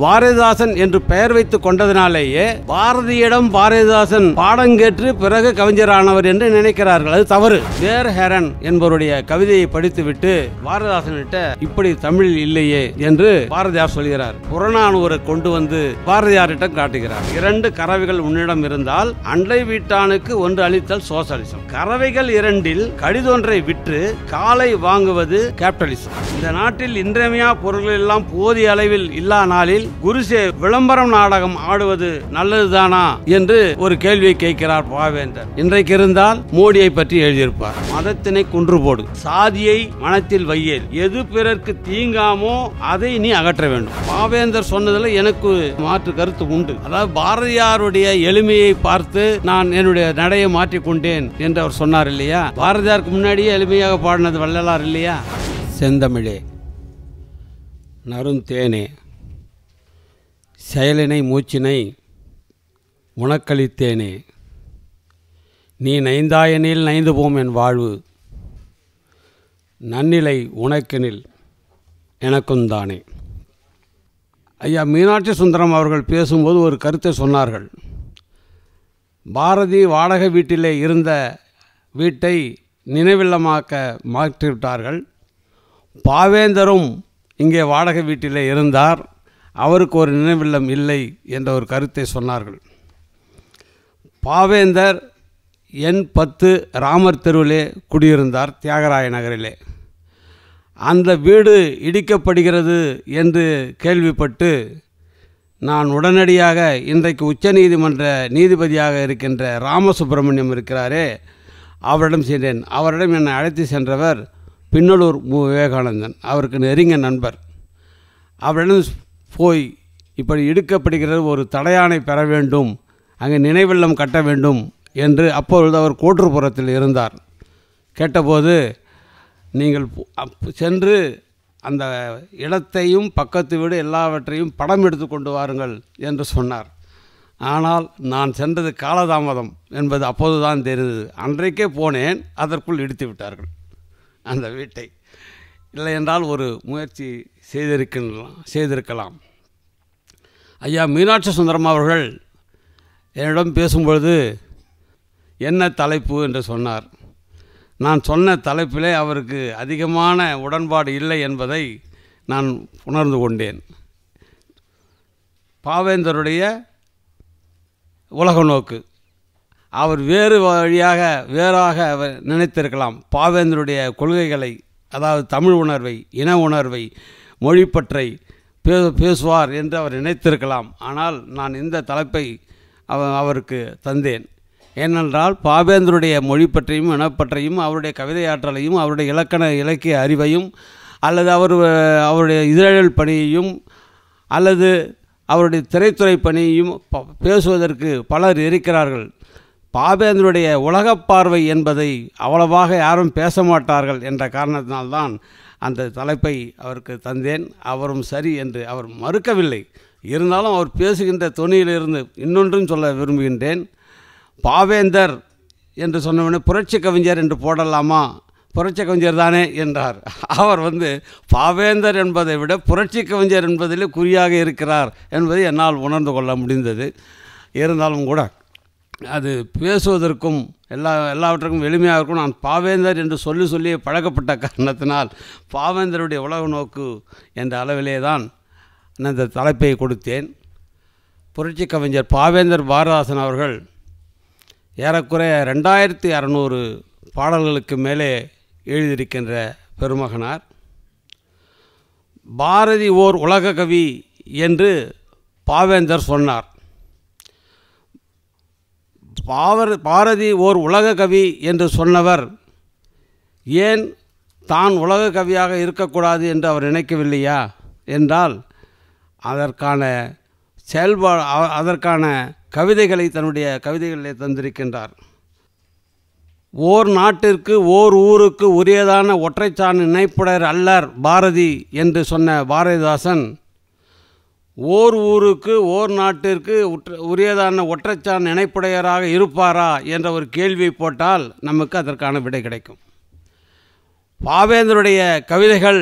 பாரதிதாசன் என்று பெயர் வைத்துக் கொண்டதினாலேயே பாரதியிடம் பாரதிதாசன் பாடங்கேற்று பிறகு கவிஞரானவர் என்று நினைக்கிறார்கள் அது தவறு வேர் ஹெரன் என்பவருடைய கவிதையை படித்துவிட்டு பாரதிதாசன்கிட்ட இப்படி தமிழில் இல்லையே என்று பாரதியார் சொல்கிறார் புறநானூரை கொண்டு வந்து பாரதியாரிடம் காட்டுகிறார் இரண்டு கறவைகள் உன்னிடம் இருந்தால் அண்டை வீட்டானுக்கு ஒன்று அளித்தல் சோசலிசம் கறவைகள் இரண்டில் கடிதொன்றை விற்று காலை வாங்குவது கேபிட்டலிசம் இந்த நாட்டில் இன்றியமையா பொருள்கள் எல்லாம் போதிய அளவில் இல்லா நாளில் குருசே விளம்பரம் நாடகம் ஆடுவது நல்லதுதானா என்று ஒரு கேள்வியை கேட்கிறார் பாவேந்தர் இன்றைக்கு இருந்தால் மோடியை பற்றி எழுதியிருப்பார் மதத்தினை குன்று போடு சாதியை மனத்தில் வையேல் எது பிறர்க்கு தீங்காமோ அதை நீ அகற்ற வேண்டும் பாவேந்தர் சொன்னதுல எனக்கு மாற்று கருத்து உண்டு அதாவது பாரதியாருடைய எளிமையை பார்த்து நான் என்னுடைய நடையை மாற்றிக்கொண்டேன் என்று அவர் சொன்னார் இல்லையா பாரதியாருக்கு முன்னாடியே எளிமையாக பாடினது வள்ளலார் இல்லையா செந்தமிழே நருந்தேனே செயலினை மூச்சினை உனக்களித்தேனே நீ நைந்தாயனில் நைந்து போம் என் வாழ்வு நன்னிலை உனக்கெனில் எனக்குந்தானே ஐயா மீனாட்சி சுந்தரம் அவர்கள் பேசும்போது ஒரு கருத்தை சொன்னார்கள் பாரதி வாடகை வீட்டிலே இருந்த வீட்டை நினைவில்லமாக்க மாற்றிவிட்டார்கள் பாவேந்தரும் இங்கே வாடகை வீட்டிலே இருந்தார் அவருக்கு ஒரு நினைவில்லம் இல்லை என்ற ஒரு கருத்தை சொன்னார்கள் பாவேந்தர் என் பத்து ராமர் தெருவிலே குடியிருந்தார் தியாகராய நகரிலே அந்த வீடு இடிக்கப்படுகிறது என்று கேள்விப்பட்டு நான் உடனடியாக இன்றைக்கு உச்சநீதிமன்ற நீதிபதியாக இருக்கின்ற ராமசுப்பிரமணியம் இருக்கிறாரே அவரிடம் சென்றேன் அவரிடம் என்னை அழைத்து சென்றவர் பின்னலூர் மு விவேகானந்தன் அவருக்கு நெருங்கிய நண்பர் அவரிடம் போய் இப்படி இடுக்கப்படுகிற ஒரு தடையானை பெற வேண்டும் அங்கே நினைவில்லம் கட்ட வேண்டும் என்று அப்பொழுது அவர் கோற்றுப்புறத்தில் இருந்தார் கேட்டபோது நீங்கள் சென்று அந்த இடத்தையும் பக்கத்து வீடு எல்லாவற்றையும் படம் எடுத்து கொண்டு வாருங்கள் என்று சொன்னார் ஆனால் நான் சென்றது காலதாமதம் என்பது அப்போது தான் தெரிந்தது அன்றைக்கே போனேன் அதற்குள் இடித்து விட்டார்கள் அந்த வீட்டை இல்லை என்றால் ஒரு முயற்சி செய்திருக்கலாம் செய்திருக்கலாம் ஐயா மீனாட்சி சுந்தரம் அவர்கள் என்னிடம் பேசும்பொழுது என்ன தலைப்பு என்று சொன்னார் நான் சொன்ன தலைப்பிலே அவருக்கு அதிகமான உடன்பாடு இல்லை என்பதை நான் உணர்ந்து கொண்டேன் பாவேந்தருடைய உலக நோக்கு அவர் வேறு வழியாக வேறாக நினைத்திருக்கலாம் பாவேந்தருடைய கொள்கைகளை அதாவது தமிழ் உணர்வை இன உணர்வை மொழிப்பற்றை பே பேசுவார் என்று அவர் நினைத்திருக்கலாம் ஆனால் நான் இந்த தலைப்பை அவருக்கு தந்தேன் ஏனென்றால் பாபேந்தருடைய மொழி பற்றியும் இனப்பற்றையும் அவருடைய கவிதையாற்றலையும் அவருடைய இலக்கண இலக்கிய அறிவையும் அல்லது அவர் அவருடைய இதழல் பணியையும் அல்லது அவருடைய திரைத்துறை பணியையும் பேசுவதற்கு பலர் இருக்கிறார்கள் பாபேந்திரனுடைய உலக பார்வை என்பதை அவ்வளவாக யாரும் பேச மாட்டார்கள் என்ற காரணத்தினால்தான் அந்த தலைப்பை அவருக்கு தந்தேன் அவரும் சரி என்று அவர் மறுக்கவில்லை இருந்தாலும் அவர் பேசுகின்ற துணியிலிருந்து இன்னொன்றும் சொல்ல விரும்புகின்றேன் பாவேந்தர் என்று சொன்னவொடனே புரட்சி கவிஞர் என்று போடலாமா புரட்சி கவிஞர் தானே என்றார் அவர் வந்து பாவேந்தர் என்பதை விட புரட்சி கவிஞர் என்பதிலே குறியாக இருக்கிறார் என்பதை என்னால் உணர்ந்து கொள்ள முடிந்தது இருந்தாலும் கூட அது பேசுவதற்கும் எல்லா எல்லாவற்றுக்கும் எளிமையாக இருக்கும் நான் பாவேந்தர் என்று சொல்லி சொல்லி பழக்கப்பட்ட காரணத்தினால் பாவேந்தருடைய உலக நோக்கு என்ற அளவிலே தான் நான் இந்த தலைப்பை கொடுத்தேன் புரட்சி கவிஞர் பாவேந்தர் பாரதாசன் அவர்கள் ஏறக்குறைய ரெண்டாயிரத்தி அறநூறு பாடல்களுக்கு மேலே எழுதியிருக்கின்ற பெருமகனார் பாரதி ஓர் உலக கவி என்று பாவேந்தர் சொன்னார் பாவர் பாரதி ஓர் உலக கவி என்று சொன்னவர் ஏன் தான் உலக கவியாக இருக்கக்கூடாது என்று அவர் நினைக்கவில்லையா என்றால் அதற்கான செயல்பா அதற்கான கவிதைகளை தன்னுடைய கவிதைகளிலே தந்திருக்கின்றார் ஓர் நாட்டிற்கு ஓர் ஊருக்கு உரியதான ஒற்றைச்சான் இணைப்புடர் அல்லர் பாரதி என்று சொன்ன பாரதிதாசன் ஓர் ஊருக்கு ஓர் நாட்டிற்கு உற்ற உரியதான ஒற்றைச்சான் நினைப்புடையராக இருப்பாரா என்ற ஒரு கேள்வியை போட்டால் நமக்கு அதற்கான விடை கிடைக்கும் பாவேந்தருடைய கவிதைகள்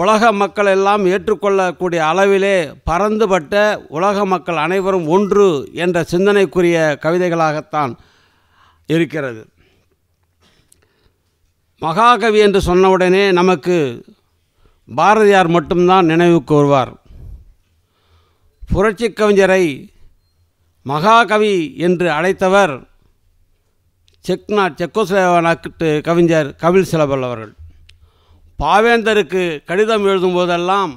உலக மக்கள் எல்லாம் ஏற்றுக்கொள்ளக்கூடிய அளவிலே பறந்துபட்ட உலக மக்கள் அனைவரும் ஒன்று என்ற சிந்தனைக்குரிய கவிதைகளாகத்தான் இருக்கிறது மகாகவி என்று சொன்னவுடனே நமக்கு பாரதியார் மட்டும்தான் நினைவுக்கு வருவார் புரட்சி கவிஞரை மகாகவி என்று அழைத்தவர் செக் நாட் கவிஞர் கபில் சிலபல் அவர்கள் பாவேந்தருக்கு கடிதம் எழுதும் போதெல்லாம்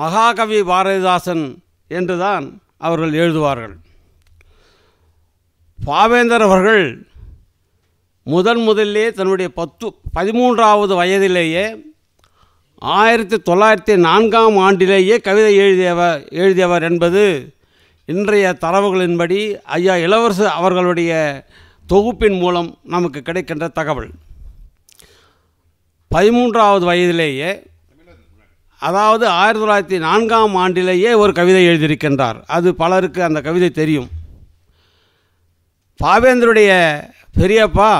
மகாகவி பாரதிதாசன் என்றுதான் அவர்கள் எழுதுவார்கள் பாவேந்தர் அவர்கள் முதன் முதலிலே தன்னுடைய பத்து பதிமூன்றாவது வயதிலேயே ஆயிரத்தி தொள்ளாயிரத்தி நான்காம் ஆண்டிலேயே கவிதை எழுதியவர் எழுதியவர் என்பது இன்றைய தரவுகளின்படி ஐயா இளவரசு அவர்களுடைய தொகுப்பின் மூலம் நமக்கு கிடைக்கின்ற தகவல் பதிமூன்றாவது வயதிலேயே அதாவது ஆயிரத்தி தொள்ளாயிரத்தி நான்காம் ஆண்டிலேயே ஒரு கவிதை எழுதியிருக்கின்றார் அது பலருக்கு அந்த கவிதை தெரியும் பாவேந்தருடைய பெரியப்பா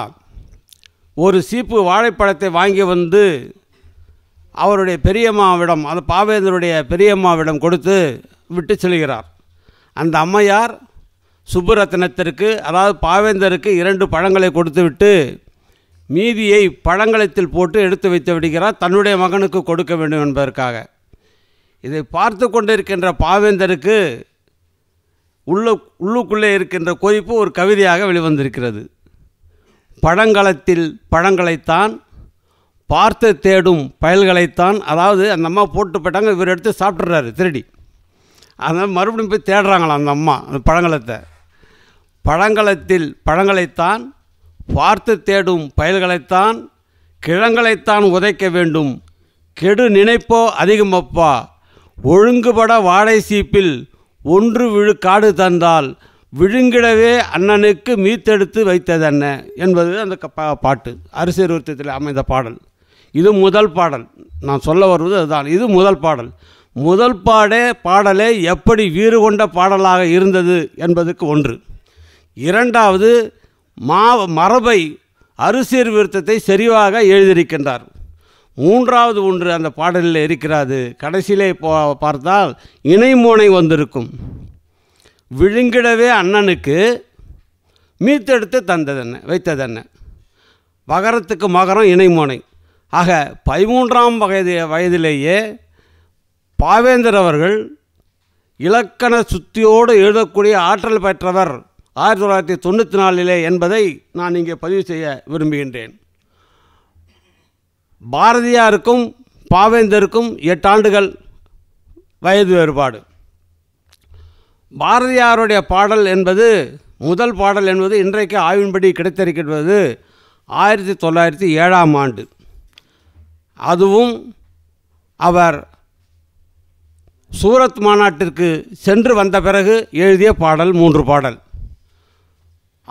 ஒரு சீப்பு வாழைப்பழத்தை வாங்கி வந்து அவருடைய பெரியம்மாவிடம் அந்த பாவேந்தருடைய பெரியம்மாவிடம் கொடுத்து விட்டு செல்கிறார் அந்த அம்மையார் சுப்புரத்னத்திற்கு அதாவது பாவேந்தருக்கு இரண்டு பழங்களை கொடுத்து விட்டு மீதியை பழங்களத்தில் போட்டு எடுத்து வைத்து விடுகிறார் தன்னுடைய மகனுக்கு கொடுக்க வேண்டும் என்பதற்காக இதை பார்த்து கொண்டிருக்கின்ற பாவேந்தருக்கு உள்ள உள்ளுக்குள்ளே இருக்கின்ற கொதிப்பு ஒரு கவிதையாக வெளிவந்திருக்கிறது பழங்களத்தில் பழங்களைத்தான் பார்த்து தேடும் பயல்களைத்தான் அதாவது அந்த அம்மா போட்டு போயிட்டாங்க இவர் எடுத்து சாப்பிட்றாரு திருடி அதனால் மறுபடியும் போய் தேடுறாங்களாம் அந்த அம்மா அந்த பழங்களத்தை பழங்களத்தில் பழங்களைத்தான் பார்த்து தேடும் பயல்களைத்தான் கிழங்களைத்தான் உதைக்க வேண்டும் கெடு நினைப்போ அதிகமப்பா ஒழுங்குபட வாழை சீப்பில் ஒன்று விழு காடு தந்தால் விழுங்கிடவே அண்ணனுக்கு மீத்தெடுத்து வைத்ததென்ன என்பது அந்த பாட்டு அரிசி உருத்தத்தில் அமைந்த பாடல் இது முதல் பாடல் நான் சொல்ல வருவது அதுதான் இது முதல் பாடல் முதல் பாடே பாடலே எப்படி வீறு கொண்ட பாடலாக இருந்தது என்பதற்கு ஒன்று இரண்டாவது மா மரபை அறுசீர் விருத்தத்தை சரிவாக எழுதியிருக்கின்றார் மூன்றாவது ஒன்று அந்த பாடலில் இருக்கிறாது கடைசியிலே போ பார்த்தால் இணைமோனை வந்திருக்கும் விழுங்கிடவே அண்ணனுக்கு மீத்தெடுத்து தந்ததென்ன வைத்ததென்ன மகரத்துக்கு மகரம் இணைமோனை ஆக பதிமூன்றாம் வயது வயதிலேயே பாவேந்தர் அவர்கள் இலக்கண சுத்தியோடு எழுதக்கூடிய ஆற்றல் பெற்றவர் ஆயிரத்தி தொள்ளாயிரத்தி தொண்ணூற்றி நாலிலே என்பதை நான் இங்கே பதிவு செய்ய விரும்புகின்றேன் பாரதியாருக்கும் பாவேந்தருக்கும் எட்டாண்டுகள் வயது வேறுபாடு பாரதியாருடைய பாடல் என்பது முதல் பாடல் என்பது இன்றைக்கு ஆய்வின்படி கிடைத்திருக்கின்றது ஆயிரத்தி தொள்ளாயிரத்தி ஏழாம் ஆண்டு அதுவும் அவர் சூரத் மாநாட்டிற்கு சென்று வந்த பிறகு எழுதிய பாடல் மூன்று பாடல்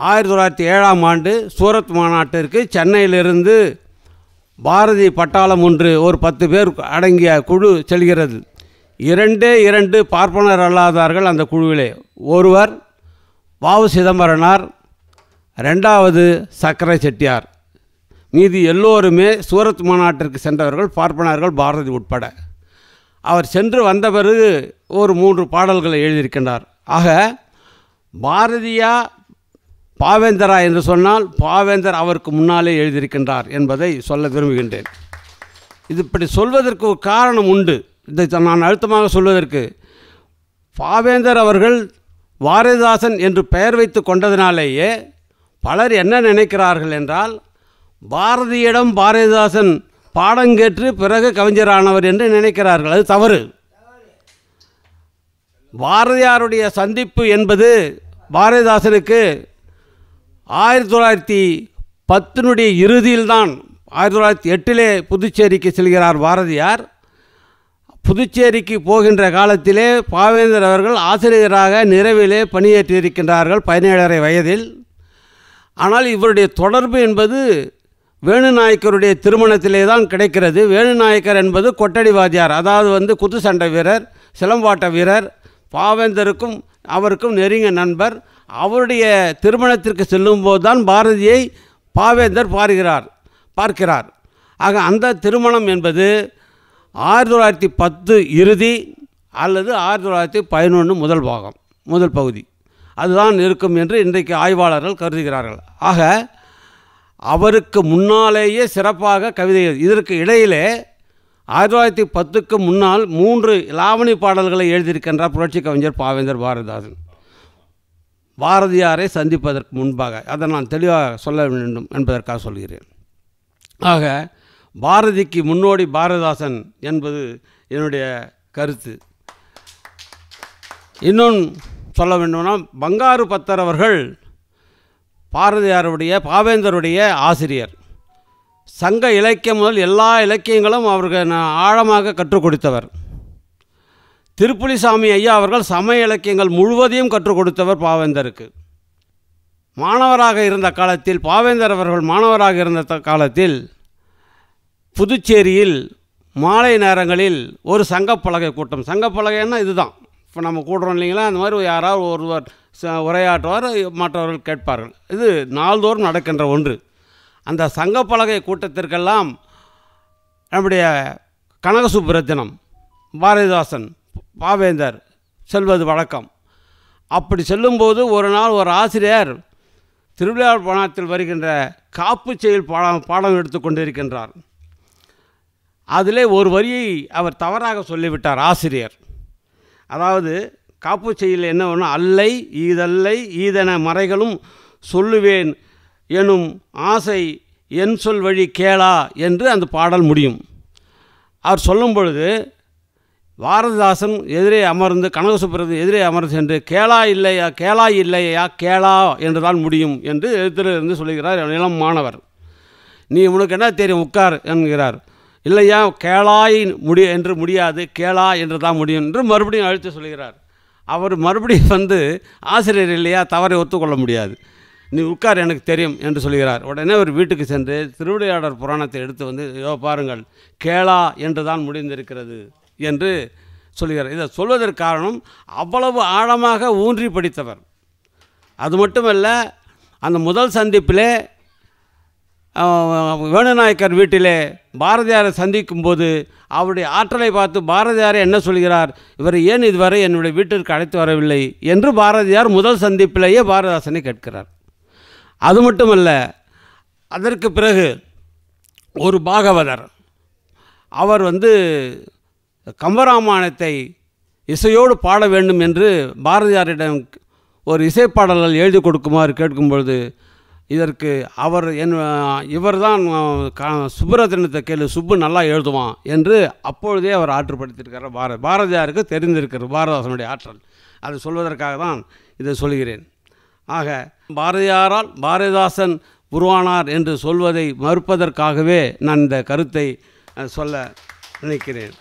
ஆயிரத்தி தொள்ளாயிரத்தி ஏழாம் ஆண்டு சூரத் மாநாட்டிற்கு சென்னையிலிருந்து பாரதி பட்டாளம் ஒன்று ஒரு பத்து பேர் அடங்கிய குழு செல்கிறது இரண்டே இரண்டு பார்ப்பனர் அல்லாதார்கள் அந்த குழுவிலே ஒருவர் வாவு சிதம்பரனார் ரெண்டாவது சக்கரை செட்டியார் மீதி எல்லோருமே சூரத் மாநாட்டிற்கு சென்றவர்கள் பார்ப்பனார்கள் பாரதி உட்பட அவர் சென்று வந்த பிறகு ஒரு மூன்று பாடல்களை எழுதியிருக்கின்றார் ஆக பாரதியா பாவேந்தரா என்று சொன்னால் பாவேந்தர் அவருக்கு முன்னாலே எழுதியிருக்கின்றார் என்பதை சொல்ல விரும்புகின்றேன் இது இப்படி சொல்வதற்கு ஒரு காரணம் உண்டு இதை நான் அழுத்தமாக சொல்வதற்கு பாவேந்தர் அவர்கள் பாரதிதாசன் என்று பெயர் வைத்து கொண்டதினாலேயே பலர் என்ன நினைக்கிறார்கள் என்றால் பாரதியிடம் பாரதிதாசன் பாடங்கேற்று பிறகு கவிஞரானவர் என்று நினைக்கிறார்கள் அது தவறு பாரதியாருடைய சந்திப்பு என்பது பாரதிதாசனுக்கு ஆயிரத்தி தொள்ளாயிரத்தி பத்தினுடைய இறுதியில்தான் ஆயிரத்தி தொள்ளாயிரத்தி எட்டிலே புதுச்சேரிக்கு செல்கிறார் பாரதியார் புதுச்சேரிக்கு போகின்ற காலத்திலே பாவேந்தர் அவர்கள் ஆசிரியராக நிறைவிலே பணியேற்றியிருக்கின்றார்கள் பதினேழரை வயதில் ஆனால் இவருடைய தொடர்பு என்பது வேணுநாயக்கருடைய திருமணத்திலே தான் கிடைக்கிறது வேணுநாயக்கர் என்பது கொட்டடி வாத்தியார் அதாவது வந்து குத்து சண்டை வீரர் சிலம்பாட்ட வீரர் பாவேந்தருக்கும் அவருக்கும் நெருங்கிய நண்பர் அவருடைய திருமணத்திற்கு செல்லும்போது தான் பாரதியை பாவேந்தர் பாருகிறார் பார்க்கிறார் ஆக அந்த திருமணம் என்பது ஆயிரத்தி தொள்ளாயிரத்தி பத்து இறுதி அல்லது ஆயிரத்தி தொள்ளாயிரத்தி பதினொன்று முதல் பாகம் முதல் பகுதி அதுதான் இருக்கும் என்று இன்றைக்கு ஆய்வாளர்கள் கருதுகிறார்கள் ஆக அவருக்கு முன்னாலேயே சிறப்பாக கவிதை இதற்கு இடையிலே ஆயிரத்தி தொள்ளாயிரத்தி பத்துக்கு முன்னால் மூன்று லாவணி பாடல்களை எழுதியிருக்கின்றார் புரட்சி கவிஞர் பாவேந்தர் பாரதிதாசன் பாரதியாரை சந்திப்பதற்கு முன்பாக அதை நான் தெளிவாக சொல்ல வேண்டும் என்பதற்காக சொல்கிறேன் ஆக பாரதிக்கு முன்னோடி பாரதிதாசன் என்பது என்னுடைய கருத்து இன்னொன்று சொல்ல வேண்டும்னா பங்காரு பத்தர் அவர்கள் பாரதியாருடைய பாவேந்தருடைய ஆசிரியர் சங்க இலக்கியம் முதல் எல்லா இலக்கியங்களும் அவர்கள் ஆழமாக கற்றுக் கொடுத்தவர் திருப்புலிசாமி ஐயா அவர்கள் சமய இலக்கியங்கள் முழுவதையும் கற்றுக் கொடுத்தவர் பாவேந்தருக்கு மாணவராக இருந்த காலத்தில் பாவேந்தர் அவர்கள் மாணவராக இருந்த காலத்தில் புதுச்சேரியில் மாலை நேரங்களில் ஒரு சங்கப்பலகை கூட்டம் சங்கப்பலகைன்னா இதுதான் இப்போ நம்ம கூடுறோம் இல்லைங்களா அந்த மாதிரி யாராவது ஒருவர் உரையாற்றுவார் மற்றவர்கள் கேட்பார்கள் இது நாள்தோறும் நடக்கின்ற ஒன்று அந்த சங்க பலகை கூட்டத்திற்கெல்லாம் நம்முடைய கனகசுப்ரத்தினம் பாரதிதாசன் பாவேந்தர் செல்வது வழக்கம் அப்படி செல்லும்போது ஒரு நாள் ஒரு ஆசிரியர் திருவிழா பணத்தில் வருகின்ற காப்பு செயல் பாடம் பாடம் எடுத்து கொண்டிருக்கின்றார் அதிலே ஒரு வரியை அவர் தவறாக சொல்லிவிட்டார் ஆசிரியர் அதாவது காப்பு காப்புச்செய்தியில் என்ன ஒன்று அல்லை ஈதல்லை ஈதன மறைகளும் சொல்லுவேன் எனும் ஆசை என் சொல் வழி கேளா என்று அந்த பாடல் முடியும் அவர் சொல்லும் பொழுது பாரதிதாசன் எதிரே அமர்ந்து கனகசுப்ரது எதிரே அமர்ந்து சென்று கேளா இல்லையா கேளா இல்லையா கேளா என்றுதான் முடியும் என்று எழுத்திலிருந்து சொல்லுகிறார் இளம் மாணவர் நீ உனக்கு என்ன தெரியும் உட்கார் என்கிறார் இல்லையா கேளாய் முடி என்று முடியாது கேளா என்று தான் முடியும் என்று மறுபடியும் அழுத்து சொல்கிறார் அவர் மறுபடியும் வந்து ஆசிரியர் இல்லையா தவறை ஒத்துக்கொள்ள முடியாது நீ உட்கார் எனக்கு தெரியும் என்று சொல்கிறார் உடனே அவர் வீட்டுக்கு சென்று திருவிளையாடர் புராணத்தை எடுத்து வந்து யோ பாருங்கள் கேளா என்று தான் முடிந்திருக்கிறது என்று சொல்கிறார் இதை சொல்வதற்கு காரணம் அவ்வளவு ஆழமாக ஊன்றி படித்தவர் அது மட்டுமல்ல அந்த முதல் சந்திப்பிலே வேணுநாயக்கர் வீட்டிலே பாரதியாரை சந்திக்கும் போது அவருடைய ஆற்றலை பார்த்து பாரதியார் என்ன சொல்கிறார் இவர் ஏன் இதுவரை என்னுடைய வீட்டிற்கு அழைத்து வரவில்லை என்று பாரதியார் முதல் சந்திப்பிலேயே பாரதாசனை கேட்கிறார் அது மட்டுமல்ல அதற்கு பிறகு ஒரு பாகவதர் அவர் வந்து கம்பராமாயணத்தை இசையோடு பாட வேண்டும் என்று பாரதியாரிடம் ஒரு இசைப்பாடல்கள் எழுதி கொடுக்குமாறு கேட்கும் பொழுது இதற்கு அவர் என் இவர் தான் சுப்ரதனத்தை கேளு சுப்பு நல்லா எழுதுவான் என்று அப்பொழுதே அவர் ஆற்றுப்படுத்தியிருக்கிறார் பார பாரதியாருக்கு தெரிந்திருக்கிறது பாரதாசனுடைய ஆற்றல் அதை சொல்வதற்காக தான் இதை சொல்கிறேன் ஆக பாரதியாரால் பாரதிதாசன் உருவானார் என்று சொல்வதை மறுப்பதற்காகவே நான் இந்த கருத்தை சொல்ல நினைக்கிறேன்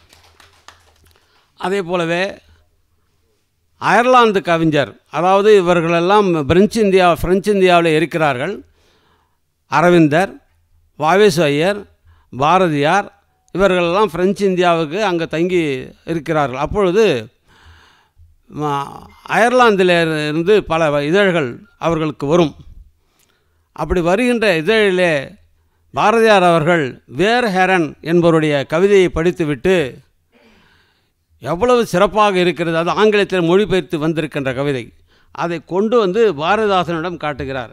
அதே போலவே அயர்லாந்து கவிஞர் அதாவது இவர்களெல்லாம் பிரெஞ்சு இந்தியா பிரெஞ்சு இந்தியாவில் இருக்கிறார்கள் அரவிந்தர் வாவேசு ஐயர் பாரதியார் இவர்களெல்லாம் பிரெஞ்சு இந்தியாவுக்கு அங்கே தங்கி இருக்கிறார்கள் அப்பொழுது அயர்லாந்தில் இருந்து பல இதழ்கள் அவர்களுக்கு வரும் அப்படி வருகின்ற இதழிலே பாரதியார் அவர்கள் வேர் ஹெரன் என்பவருடைய கவிதையை படித்துவிட்டு எவ்வளவு சிறப்பாக இருக்கிறது அது ஆங்கிலத்தில் மொழிபெயர்த்து வந்திருக்கின்ற கவிதை அதை கொண்டு வந்து பாரதிதாசனிடம் காட்டுகிறார்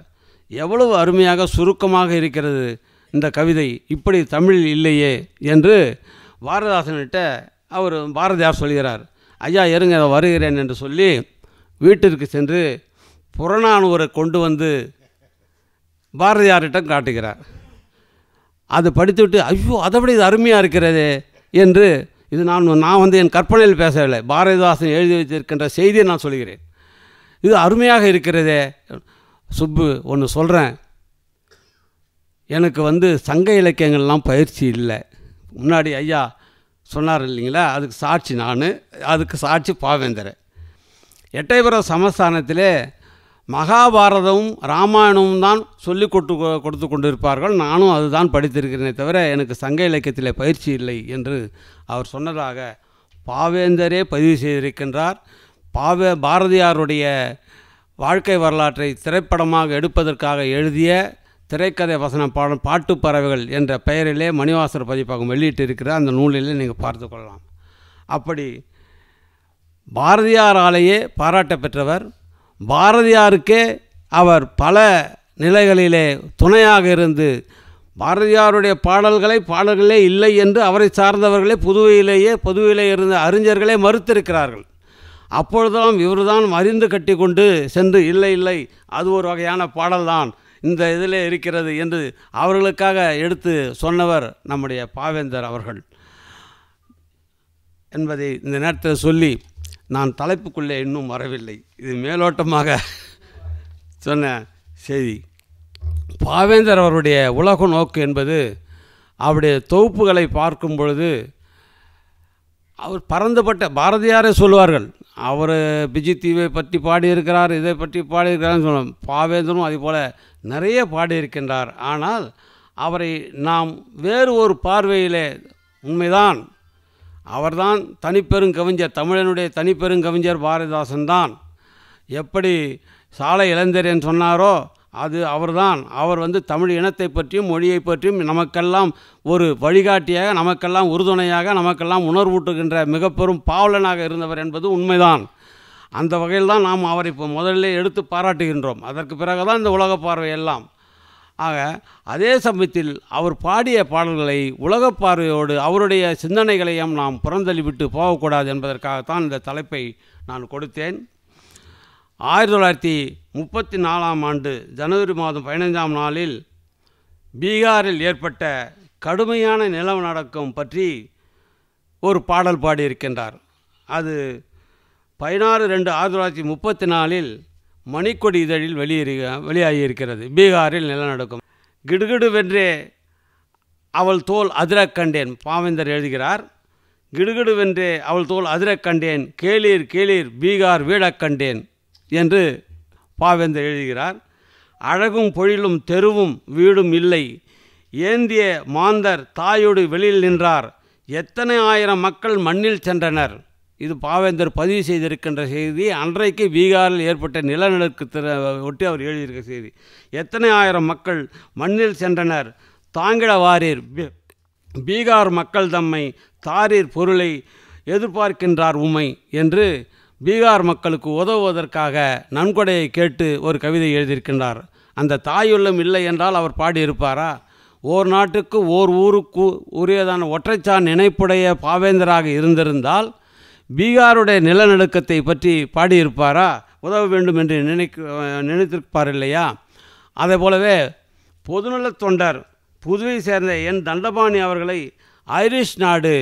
எவ்வளவு அருமையாக சுருக்கமாக இருக்கிறது இந்த கவிதை இப்படி தமிழில் இல்லையே என்று பாரதிதாசன்கிட்ட அவர் பாரதியார் சொல்கிறார் ஐயா இருங்க வருகிறேன் என்று சொல்லி வீட்டிற்கு சென்று புறநானூரை கொண்டு வந்து பாரதியாரிடம் காட்டுகிறார் அது படித்துவிட்டு ஐயோ அதை விட இது அருமையாக இருக்கிறதே என்று இது நான் நான் வந்து என் கற்பனையில் பேசவில்லை பாரதிதாசன் எழுதி வைத்திருக்கின்ற செய்தியை நான் சொல்கிறேன் இது அருமையாக இருக்கிறதே சுப்பு ஒன்று சொல்கிறேன் எனக்கு வந்து சங்க இலக்கியங்கள்லாம் பயிற்சி இல்லை முன்னாடி ஐயா சொன்னார் இல்லைங்களா அதுக்கு சாட்சி நான் அதுக்கு சாட்சி பாவேந்தர் எட்டயபுரம் சமஸ்தானத்திலே மகாபாரதமும் ராமாயணமும் தான் சொல்லி கொட்டு கொடுத்து கொண்டிருப்பார்கள் நானும் அதுதான் படித்திருக்கிறேனே தவிர எனக்கு சங்க இலக்கியத்தில் பயிற்சி இல்லை என்று அவர் சொன்னதாக பாவேந்தரே பதிவு செய்திருக்கின்றார் பாவே பாரதியாருடைய வாழ்க்கை வரலாற்றை திரைப்படமாக எடுப்பதற்காக எழுதிய திரைக்கதை வசன பாடம் பாட்டு பறவைகள் என்ற பெயரிலே மணிவாசர் பதிப்பகம் வெளியிட்டிருக்கிறார் அந்த நூலிலே நீங்கள் பார்த்து கொள்ளலாம் அப்படி பாரதியாராலேயே பாராட்ட பெற்றவர் பாரதியாருக்கே அவர் பல நிலைகளிலே துணையாக இருந்து பாரதியாருடைய பாடல்களை பாடல்களே இல்லை என்று அவரை சார்ந்தவர்களே புதுவையிலேயே புதுவையிலே இருந்த அறிஞர்களே மறுத்திருக்கிறார்கள் அப்பொழுதெல்லாம் இவர்தான் மறிந்து கட்டி கொண்டு சென்று இல்லை இல்லை அது ஒரு வகையான பாடல்தான் இந்த இதில் இருக்கிறது என்று அவர்களுக்காக எடுத்து சொன்னவர் நம்முடைய பாவேந்தர் அவர்கள் என்பதை இந்த நேரத்தில் சொல்லி நான் தலைப்புக்குள்ளே இன்னும் வரவில்லை இது மேலோட்டமாக சொன்ன செய்தி பாவேந்தர் அவருடைய உலக நோக்கு என்பது அவருடைய தொகுப்புகளை பார்க்கும் பொழுது அவர் பறந்துபட்ட பாரதியாரே சொல்லுவார்கள் அவர் தீவை பற்றி பாடியிருக்கிறார் இதை பற்றி பாடியிருக்கிறார்னு சொல்ல பாவேந்தரும் அதே போல் நிறைய பாடியிருக்கின்றார் ஆனால் அவரை நாம் வேறு ஒரு பார்வையிலே உண்மைதான் அவர்தான் தனிப்பெரும் கவிஞர் தமிழனுடைய தனிப்பெரும் கவிஞர் பாரதிதாசன் தான் எப்படி சாலை என்று சொன்னாரோ அது அவர்தான் அவர் வந்து தமிழ் இனத்தை பற்றியும் மொழியை பற்றியும் நமக்கெல்லாம் ஒரு வழிகாட்டியாக நமக்கெல்லாம் உறுதுணையாக நமக்கெல்லாம் உணர்வூட்டுகின்ற மிக பெரும் பாவலனாக இருந்தவர் என்பது உண்மைதான் அந்த வகையில் தான் நாம் அவரை இப்போ முதலிலே எடுத்து பாராட்டுகின்றோம் அதற்கு பிறகு தான் இந்த உலக பார்வை எல்லாம் ஆக அதே சமயத்தில் அவர் பாடிய பாடல்களை உலக பார்வையோடு அவருடைய சிந்தனைகளையும் நாம் புறந்தள்ளிவிட்டு போகக்கூடாது என்பதற்காகத்தான் இந்த தலைப்பை நான் கொடுத்தேன் ஆயிரத்தி தொள்ளாயிரத்தி முப்பத்தி நாலாம் ஆண்டு ஜனவரி மாதம் பதினைஞ்சாம் நாளில் பீகாரில் ஏற்பட்ட கடுமையான நிலநடக்கம் பற்றி ஒரு பாடல் பாடியிருக்கின்றார் அது பதினாறு ரெண்டு ஆயிரத்தி தொள்ளாயிரத்தி முப்பத்தி நாலில் மணிக்கொடி இதழில் வெளியிரு வெளியாகியிருக்கிறது பீகாரில் நிலநடுக்கம் கிடுகிடுவென்றே அவள் தோல் அதிரக் கண்டேன் பாவேந்தர் எழுதுகிறார் கிடுகிடுவென்றே அவள் தோல் அதிரக் கண்டேன் கேளீர் கேளீர் பீகார் வீழக் கண்டேன் என்று பாவேந்தர் எழுதுகிறார் அழகும் பொழிலும் தெருவும் வீடும் இல்லை ஏந்திய மாந்தர் தாயோடு வெளியில் நின்றார் எத்தனை ஆயிரம் மக்கள் மண்ணில் சென்றனர் இது பாவேந்தர் பதிவு செய்திருக்கின்ற செய்தி அன்றைக்கு பீகாரில் ஏற்பட்ட நிலநடுக்கத்தை ஒட்டி அவர் எழுதியிருக்க செய்தி எத்தனை ஆயிரம் மக்கள் மண்ணில் சென்றனர் தாங்கிட வாரீர் பீகார் மக்கள் தம்மை தாரீர் பொருளை எதிர்பார்க்கின்றார் உமை என்று பீகார் மக்களுக்கு உதவுவதற்காக நன்கொடையை கேட்டு ஒரு கவிதை எழுதியிருக்கின்றார் அந்த தாயுள்ளம் இல்லை என்றால் அவர் பாடியிருப்பாரா ஓர் நாட்டுக்கு ஓர் ஊருக்கு உரியதான ஒற்றைச்சான் நினைப்புடைய பாவேந்தராக இருந்திருந்தால் பீகாருடைய நிலநடுக்கத்தை பற்றி பாடியிருப்பாரா உதவ வேண்டும் என்று நினைக்க நினைத்திருப்பார் இல்லையா அதே போலவே பொதுநலத் தொண்டர் புதுவை சேர்ந்த என் தண்டபாணி அவர்களை ஐரிஷ் நாடு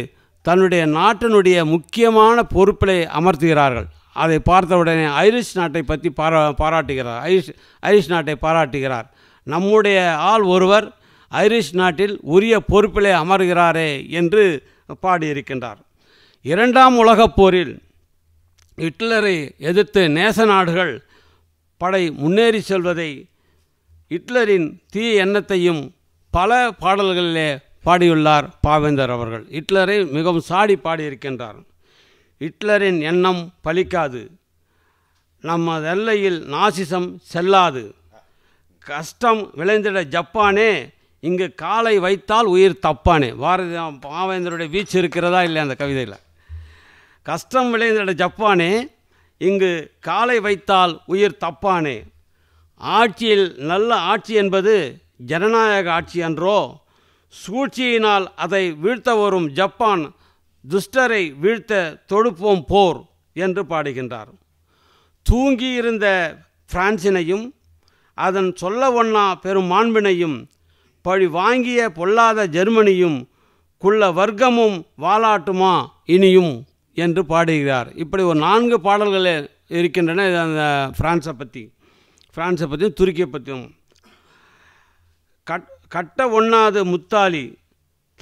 தன்னுடைய நாட்டினுடைய முக்கியமான பொறுப்பிலை அமர்த்துகிறார்கள் அதை பார்த்தவுடனே ஐரிஷ் நாட்டை பற்றி பாரா பாராட்டுகிறார் ஐரிஷ் ஐரிஷ் நாட்டை பாராட்டுகிறார் நம்முடைய ஆள் ஒருவர் ஐரிஷ் நாட்டில் உரிய பொறுப்பிலே அமர்கிறாரே என்று பாடியிருக்கின்றார் இரண்டாம் உலகப் போரில் ஹிட்லரை எதிர்த்து நேச நாடுகள் படை முன்னேறி செல்வதை ஹிட்லரின் தீய எண்ணத்தையும் பல பாடல்களிலே பாடியுள்ளார் பாவேந்தர் அவர்கள் ஹிட்லரை மிகவும் சாடி பாடியிருக்கின்றார் ஹிட்லரின் எண்ணம் பலிக்காது நம்ம எல்லையில் நாசிசம் செல்லாது கஷ்டம் விளைந்திட ஜப்பானே இங்கு காலை வைத்தால் உயிர் தப்பானே பாரதி பாவேந்தருடைய வீச்சு இருக்கிறதா இல்லை அந்த கவிதையில் கஷ்டம் விளைந்த ஜப்பானே இங்கு காலை வைத்தால் உயிர் தப்பானே ஆட்சியில் நல்ல ஆட்சி என்பது ஜனநாயக ஆட்சி என்றோ சூழ்ச்சியினால் அதை வீழ்த்த வரும் ஜப்பான் துஷ்டரை வீழ்த்த தொடுப்போம் போர் என்று பாடுகின்றார் தூங்கியிருந்த பிரான்சினையும் அதன் சொல்ல ஒன்னா பெரும் மாண்பினையும் பழி வாங்கிய பொல்லாத ஜெர்மனியும் குள்ள வர்க்கமும் வாலாட்டுமா இனியும் என்று பாடுகிறார் இப்படி ஒரு நான்கு பாடல்கள் இருக்கின்றன அந்த ஃப்ரான்ஸை பற்றி ஃப்ரான்ஸை பற்றியும் துருக்கியை பற்றியும் கட் கட்ட ஒண்ணாத முத்தாலி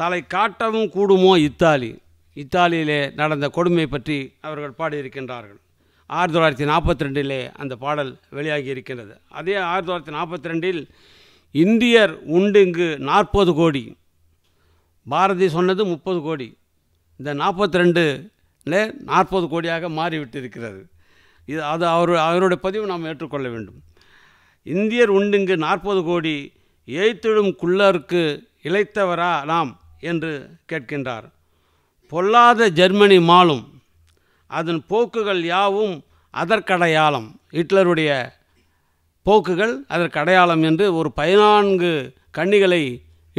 தலை காட்டவும் கூடுமோ இத்தாலி இத்தாலியிலே நடந்த கொடுமை பற்றி அவர்கள் பாடியிருக்கின்றார்கள் ஆயிரத்தி தொள்ளாயிரத்தி நாற்பத்தி ரெண்டிலே அந்த பாடல் வெளியாகி இருக்கின்றது அதே ஆயிரத்தி தொள்ளாயிரத்தி நாற்பத்தி ரெண்டில் இந்தியர் உண்டு இங்கு நாற்பது கோடி பாரதி சொன்னது முப்பது கோடி இந்த நாற்பத்தி ரெண்டு நாற்பது கோடியாக மாறிவிட்டிருக்கிறது இது அது அவர் அவருடைய பதிவு நாம் ஏற்றுக்கொள்ள வேண்டும் இந்தியர் உண்டுங்கு நாற்பது கோடி எய்த்தெழும் குள்ளருக்கு இழைத்தவரா நாம் என்று கேட்கின்றார் பொல்லாத ஜெர்மனி மாலும் அதன் போக்குகள் யாவும் அதற்கடையாளம் ஹிட்லருடைய போக்குகள் அதற்கடையாளம் என்று ஒரு பதினான்கு கண்ணிகளை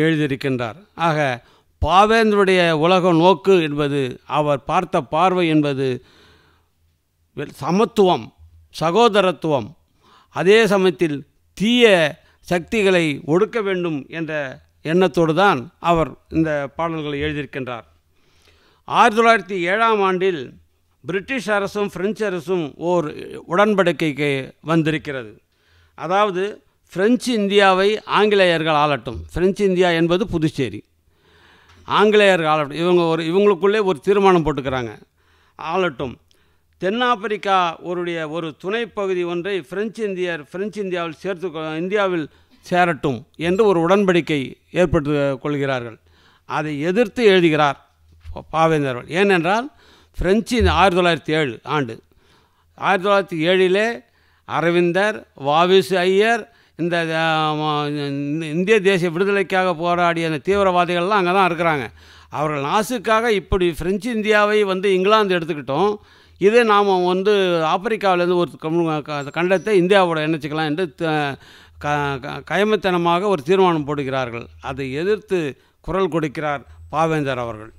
எழுதியிருக்கின்றார் ஆக பாவேந்தருடைய உலக நோக்கு என்பது அவர் பார்த்த பார்வை என்பது சமத்துவம் சகோதரத்துவம் அதே சமயத்தில் தீய சக்திகளை ஒடுக்க வேண்டும் என்ற எண்ணத்தோடு தான் அவர் இந்த பாடல்களை எழுதியிருக்கின்றார் ஆயிரத்தி தொள்ளாயிரத்தி ஏழாம் ஆண்டில் பிரிட்டிஷ் அரசும் பிரெஞ்சு அரசும் ஓர் உடன்படிக்கைக்கு வந்திருக்கிறது அதாவது பிரெஞ்சு இந்தியாவை ஆங்கிலேயர்கள் ஆளட்டும் பிரெஞ்சு இந்தியா என்பது புதுச்சேரி ஆங்கிலேயர் ஆளட்டும் இவங்க ஒரு இவங்களுக்குள்ளே ஒரு தீர்மானம் போட்டுக்கிறாங்க ஆளட்டும் தென்னாப்பிரிக்கா ஒருடைய ஒரு துணை பகுதி ஒன்றை பிரெஞ்சு இந்தியர் பிரெஞ்சு இந்தியாவில் சேர்த்து இந்தியாவில் சேரட்டும் என்று ஒரு உடன்படிக்கை ஏற்பட்டு கொள்கிறார்கள் அதை எதிர்த்து எழுதுகிறார் பாவேந்தர் ஏனென்றால் பிரெஞ்சு ஆயிரத்தி தொள்ளாயிரத்தி ஏழு ஆண்டு ஆயிரத்தி தொள்ளாயிரத்தி ஏழிலே அரவிந்தர் வாவிசு ஐயர் இந்த இந்திய தேசிய விடுதலைக்காக போராடிய அந்த தீவிரவாதிகள்லாம் அங்கே தான் இருக்கிறாங்க அவர்கள் நாசுக்காக இப்படி ஃப்ரெஞ்சு இந்தியாவை வந்து இங்கிலாந்து எடுத்துக்கிட்டோம் இதே நாம் வந்து ஆப்பிரிக்காவிலேருந்து ஒரு கண்டத்தை இந்தியாவோட இணைச்சிக்கலாம் என்று க கயமைத்தனமாக ஒரு தீர்மானம் போடுகிறார்கள் அதை எதிர்த்து குரல் கொடுக்கிறார் பாவேந்தர் அவர்கள்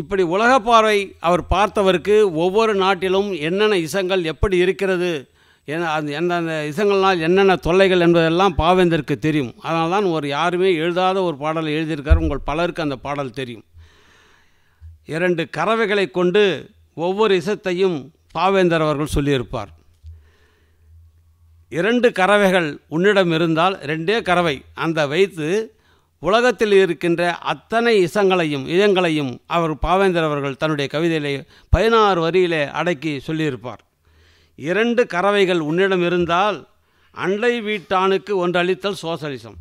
இப்படி உலக பார்வை அவர் பார்த்தவருக்கு ஒவ்வொரு நாட்டிலும் என்னென்ன இசங்கள் எப்படி இருக்கிறது ஏன்னா அது எந்தெந்த இசங்கள்னால் என்னென்ன தொல்லைகள் என்பதெல்லாம் பாவேந்தருக்கு தெரியும் அதனால தான் ஒரு யாருமே எழுதாத ஒரு பாடல் எழுதியிருக்கார் உங்கள் பலருக்கு அந்த பாடல் தெரியும் இரண்டு கறவைகளை கொண்டு ஒவ்வொரு இசத்தையும் பாவேந்தர் அவர்கள் சொல்லியிருப்பார் இரண்டு கறவைகள் உன்னிடம் இருந்தால் ரெண்டே கறவை அந்த வைத்து உலகத்தில் இருக்கின்ற அத்தனை இசங்களையும் இதங்களையும் அவர் பாவேந்தர் அவர்கள் தன்னுடைய கவிதையிலே பதினாறு வரியிலே அடக்கி சொல்லியிருப்பார் இரண்டு கறவைகள் உன்னிடம் இருந்தால் அண்டை வீட்டானுக்கு ஒன்று அளித்தல் சோசலிசம்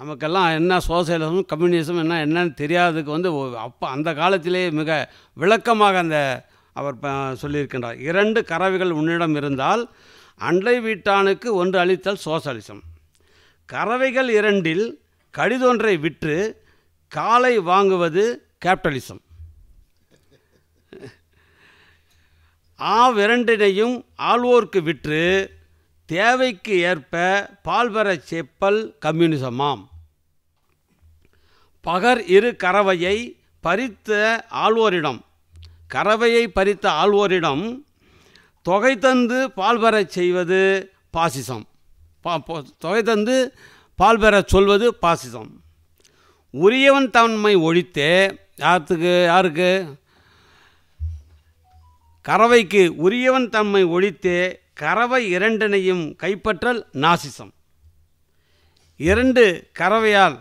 நமக்கெல்லாம் என்ன சோசியலிசம் கம்யூனிசம் என்ன என்னன்னு தெரியாததுக்கு வந்து அப்போ அந்த காலத்திலே மிக விளக்கமாக அந்த அவர் சொல்லியிருக்கின்றார் இரண்டு கறவைகள் உன்னிடம் இருந்தால் அண்டை வீட்டானுக்கு ஒன்று அளித்தல் சோசலிசம் கறவைகள் இரண்டில் கடிதொன்றை விற்று காலை வாங்குவது கேபிட்டலிசம் ஆவிரண்டினையும் ஆள்வோர்க்கு விற்று தேவைக்கு ஏற்ப பால்பெற செப்பல் கம்யூனிசமாம் பகர் இரு கறவையை பறித்த ஆழ்வோரிடம் கறவையை பறித்த ஆழ்வோரிடம் தொகை தந்து பால் பெறச் செய்வது பாசிசம் பா தொகை தந்து பால் பெறச் சொல்வது பாசிசம் உரியவன் தன்மை ஒழித்தே யாத்துக்கு யாருக்கு கறவைக்கு உரியவன் தம்மை ஒழித்தே கறவை இரண்டினையும் கைப்பற்றல் நாசிசம் இரண்டு கறவையால்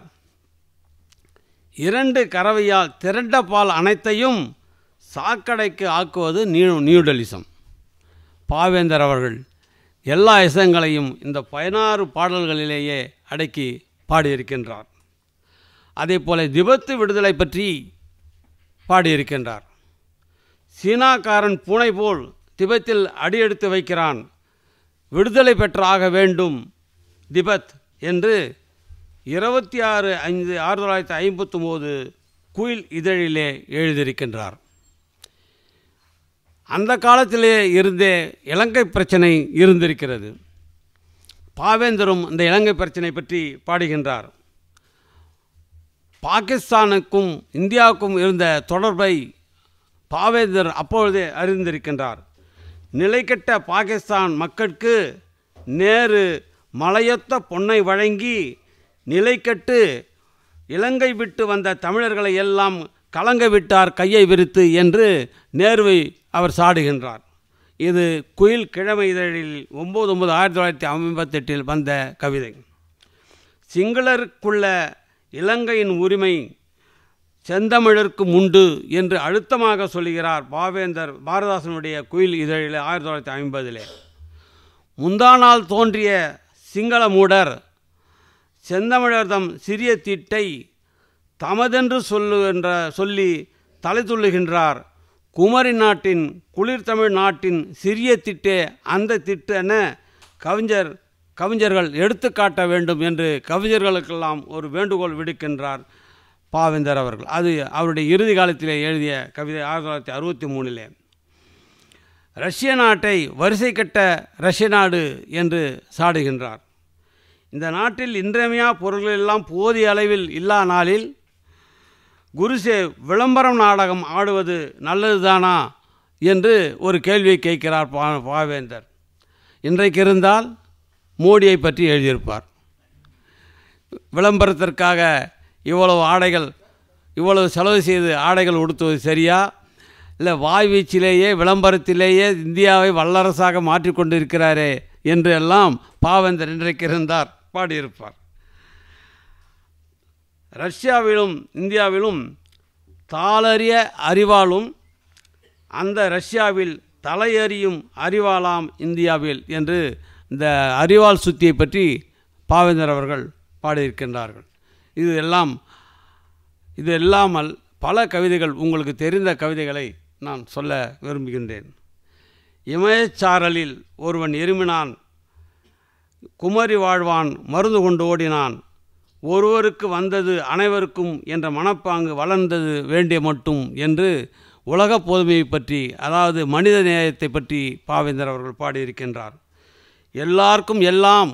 இரண்டு கறவையால் திரண்ட பால் அனைத்தையும் சாக்கடைக்கு ஆக்குவது நியூ நியூடலிசம் பாவேந்தர் அவர்கள் எல்லா இசங்களையும் இந்த பதினாறு பாடல்களிலேயே அடக்கி பாடியிருக்கின்றார் அதே போல திபத்து விடுதலை பற்றி பாடியிருக்கின்றார் சீனாக்காரன் பூனை போல் திபெத்தில் அடியெடுத்து வைக்கிறான் விடுதலை பெற்றாக வேண்டும் திபெத் என்று இருபத்தி ஆறு ஐந்து ஆயிரத்தி தொள்ளாயிரத்தி ஐம்பத்தொம்போது குயில் இதழிலே எழுதியிருக்கின்றார் அந்த காலத்திலே இருந்தே இலங்கை பிரச்சனை இருந்திருக்கிறது பாவேந்தரும் இந்த இலங்கை பிரச்சனை பற்றி பாடுகின்றார் பாகிஸ்தானுக்கும் இந்தியாவுக்கும் இருந்த தொடர்பை பாவேதர் அப்பொழுதே அறிந்திருக்கின்றார் நிலைக்கட்ட பாகிஸ்தான் மக்களுக்கு நேரு மலையொத்த பொன்னை வழங்கி நிலைக்கட்டு இலங்கை விட்டு வந்த தமிழர்களை எல்லாம் கலங்க விட்டார் கையை விரித்து என்று நேருவை அவர் சாடுகின்றார் இது குயில் கிழமை இதழில் ஒம்பது ஒம்பது ஆயிரத்தி தொள்ளாயிரத்தி ஐம்பத்தெட்டில் வந்த கவிதை சிங்களருக்குள்ள இலங்கையின் உரிமை செந்தமிழருக்கு உண்டு என்று அழுத்தமாக சொல்லுகிறார் பாவேந்தர் பாரதாசனுடைய குயில் இதழில் ஆயிரத்தி தொள்ளாயிரத்தி ஐம்பதிலே முந்தா நாள் தோன்றிய சிங்கள மூடர் செந்தமிழர்தம் சிறிய தீட்டை தமதென்று சொல்லு என்ற சொல்லி தலை துள்ளுகின்றார் குமரி நாட்டின் குளிர்தமிழ் நாட்டின் சிறிய திட்டே அந்த திட்டென கவிஞர் கவிஞர்கள் எடுத்து காட்ட வேண்டும் என்று கவிஞர்களுக்கெல்லாம் ஒரு வேண்டுகோள் விடுக்கின்றார் பாவேந்தர் அவர்கள் அது அவருடைய இறுதி காலத்தில் எழுதிய கவிதை ஆயிரத்தி தொள்ளாயிரத்தி அறுபத்தி மூணிலே ரஷ்ய நாட்டை வரிசை கட்ட ரஷ்ய நாடு என்று சாடுகின்றார் இந்த நாட்டில் இன்றமையா பொருள்கள் எல்லாம் போதிய அளவில் இல்லா நாளில் குருசேவ் விளம்பரம் நாடகம் ஆடுவது நல்லதுதானா என்று ஒரு கேள்வியை கேட்கிறார் பா பாவேந்தர் இன்றைக்கு இருந்தால் மோடியை பற்றி எழுதியிருப்பார் விளம்பரத்திற்காக இவ்வளவு ஆடைகள் இவ்வளவு செலவு செய்து ஆடைகள் உடுத்துவது சரியா இல்லை வாய்வீச்சிலேயே விளம்பரத்திலேயே இந்தியாவை வல்லரசாக மாற்றிக்கொண்டு இருக்கிறாரே என்று எல்லாம் பாவேந்தர் இன்றைக்கு இருந்தார் பாடியிருப்பார் ரஷ்யாவிலும் இந்தியாவிலும் தாளறிய அறிவாலும் அந்த ரஷ்யாவில் தலையறியும் அறிவாளாம் இந்தியாவில் என்று இந்த அறிவால் சுத்தியை பற்றி பாவேந்தர் அவர்கள் பாடியிருக்கின்றார்கள் இது எல்லாம் இது இல்லாமல் பல கவிதைகள் உங்களுக்கு தெரிந்த கவிதைகளை நான் சொல்ல விரும்புகின்றேன் இமயச்சாரலில் ஒருவன் எருமினான் குமரி வாழ்வான் மருந்து கொண்டு ஓடினான் ஒருவருக்கு வந்தது அனைவருக்கும் என்ற மனப்பாங்கு வளர்ந்தது வேண்டிய மட்டும் என்று உலக போதுமையை பற்றி அதாவது மனித நேயத்தை பற்றி பாவேந்தர் அவர்கள் பாடியிருக்கின்றார் எல்லாருக்கும் எல்லாம்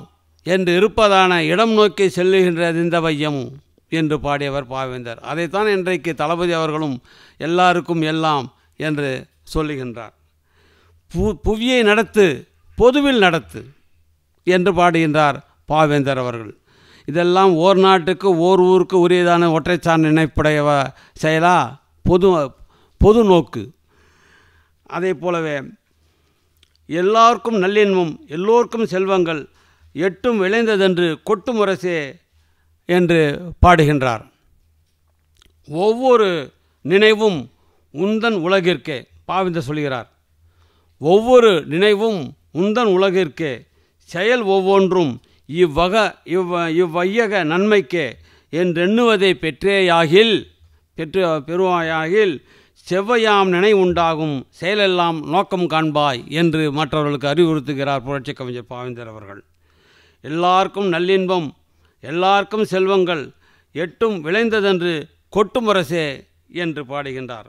என்று இருப்பதான இடம் நோக்கி செல்லுகின்றது இந்த மையம் என்று பாடியவர் பாவேந்தர் அதைத்தான் இன்றைக்கு தளபதி அவர்களும் எல்லாருக்கும் எல்லாம் என்று சொல்லுகின்றார் பு புவியை நடத்து பொதுவில் நடத்து என்று பாடுகின்றார் பாவேந்தர் அவர்கள் இதெல்லாம் ஓர் நாட்டுக்கு ஓர் ஊருக்கு உரியதான ஒற்றைச்சார் நினைப்புடையவ செயலா பொது பொது நோக்கு அதே போலவே எல்லாருக்கும் நல்லின்மம் எல்லோருக்கும் செல்வங்கள் எட்டும் விளைந்ததென்று கொட்டு முரசே என்று பாடுகின்றார் ஒவ்வொரு நினைவும் உந்தன் உலகிற்கே பாவிந்த சொல்கிறார் ஒவ்வொரு நினைவும் உந்தன் உலகிற்கே செயல் ஒவ்வொன்றும் இவ்வக இவ்வ இவ்வையக நன்மைக்கே என்றெண்ணுவதை பெற்றேயாகில் பெற்று பெறுவாயாகில் செவ்வையாம் நினை உண்டாகும் செயலெல்லாம் நோக்கம் காண்பாய் என்று மற்றவர்களுக்கு அறிவுறுத்துகிறார் புரட்சி கவிஞர் பாவேந்தர் அவர்கள் எல்லாருக்கும் நல்லின்பம் எல்லாருக்கும் செல்வங்கள் எட்டும் விளைந்ததென்று கொட்டுமுரசே என்று பாடுகின்றார்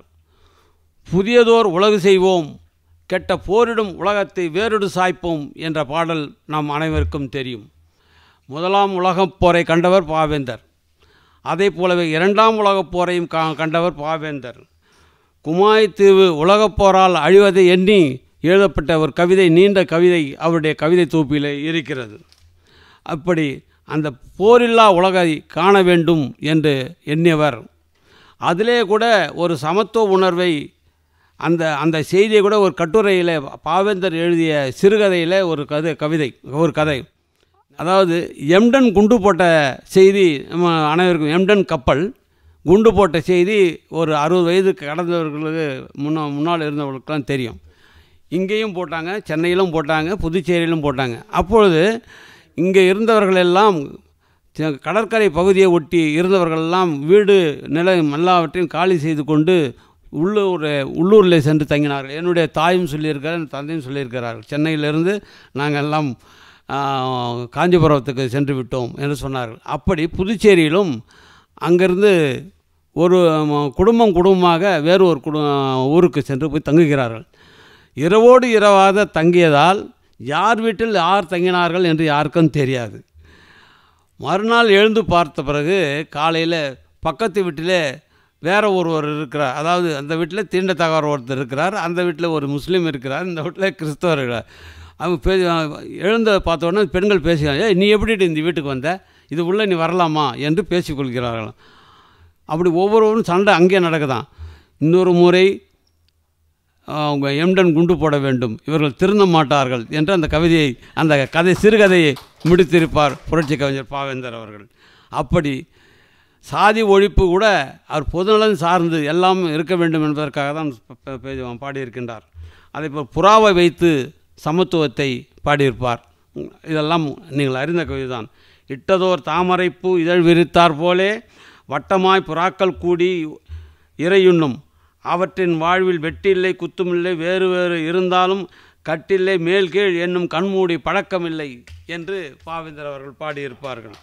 புதியதோர் உலகு செய்வோம் கெட்ட போரிடும் உலகத்தை வேறொடு சாய்ப்போம் என்ற பாடல் நாம் அனைவருக்கும் தெரியும் முதலாம் உலகப் போரை கண்டவர் பாவேந்தர் அதே போலவே இரண்டாம் உலகப் போரையும் கண்டவர் பாவேந்தர் குமாய் தீவு உலகப் போரால் அழிவதை எண்ணி எழுதப்பட்ட ஒரு கவிதை நீண்ட கவிதை அவருடைய கவிதை தொகுப்பிலே இருக்கிறது அப்படி அந்த போரில்லா உலகை காண வேண்டும் என்று எண்ணியவர் அதிலே கூட ஒரு சமத்துவ உணர்வை அந்த அந்த செய்தியை கூட ஒரு கட்டுரையில் பாவேந்தர் எழுதிய சிறுகதையில் ஒரு கதை கவிதை ஒரு கதை அதாவது எம்டன் குண்டு போட்ட செய்தி நம்ம அனைவருக்கும் எம்டன் கப்பல் குண்டு போட்ட செய்தி ஒரு அறுபது வயது கடந்தவர்களுக்கு முன்னா முன்னால் இருந்தவர்களுக்கெல்லாம் தெரியும் இங்கேயும் போட்டாங்க சென்னையிலும் போட்டாங்க புதுச்சேரியிலும் போட்டாங்க அப்பொழுது இங்கே இருந்தவர்கள் எல்லாம் கடற்கரை பகுதியை ஒட்டி இருந்தவர்களெல்லாம் வீடு நிலம் எல்லாவற்றையும் காலி செய்து கொண்டு உள்ளூர் உள்ளூரில் சென்று தங்கினார்கள் என்னுடைய தாயும் சொல்லியிருக்கிறார் என் தந்தையும் சொல்லியிருக்கிறார்கள் சென்னையிலிருந்து நாங்கள் எல்லாம் காஞ்சிபுரத்துக்கு சென்று விட்டோம் என்று சொன்னார்கள் அப்படி புதுச்சேரியிலும் அங்கேருந்து ஒரு குடும்பம் குடும்பமாக வேறு ஒரு குடும் ஊருக்கு சென்று போய் தங்குகிறார்கள் இரவோடு இரவாக தங்கியதால் யார் வீட்டில் யார் தங்கினார்கள் என்று யாருக்கும் தெரியாது மறுநாள் எழுந்து பார்த்த பிறகு காலையில் பக்கத்து வீட்டிலே வேறு ஒருவர் இருக்கிறார் அதாவது அந்த வீட்டில் தீண்ட தகவல் ஒருத்தர் இருக்கிறார் அந்த வீட்டில் ஒரு முஸ்லீம் இருக்கிறார் இந்த வீட்டில் கிறிஸ்தவர் இருக்கிறார் அவங்க பே எழுந்த உடனே பெண்கள் பேசுகிறாங்க ஏ நீ எப்படி இந்த வீட்டுக்கு வந்த இது உள்ளே நீ வரலாமா என்று பேசிக்கொள்கிறார்கள் அப்படி ஒவ்வொருவரும் சண்டை அங்கே நடக்குதான் இன்னொரு முறை அவங்க எம்டன் குண்டு போட வேண்டும் இவர்கள் திருந்த மாட்டார்கள் என்று அந்த கவிதையை அந்த கதை சிறுகதையை முடித்திருப்பார் புரட்சி கவிஞர் பாவேந்தர் அவர்கள் அப்படி சாதி ஒழிப்பு கூட அவர் பொதுநலன் சார்ந்து எல்லாம் இருக்க வேண்டும் என்பதற்காக தான் பாடியிருக்கின்றார் அதே போல் புறாவை வைத்து சமத்துவத்தை பாடியிருப்பார் இதெல்லாம் நீங்கள் அறிந்த கவிதான் இட்டதோர் தாமரைப்பு இதழ் விரித்தார் போலே வட்டமாய் புறாக்கள் கூடி இறையுண்ணும் அவற்றின் வாழ்வில் வெட்டில்லை குத்துமில்லை வேறு வேறு இருந்தாலும் கட்டில்லை மேல் கீழ் என்னும் கண்மூடி பழக்கமில்லை என்று பாவேந்தர் அவர்கள் பாடியிருப்பார்கள்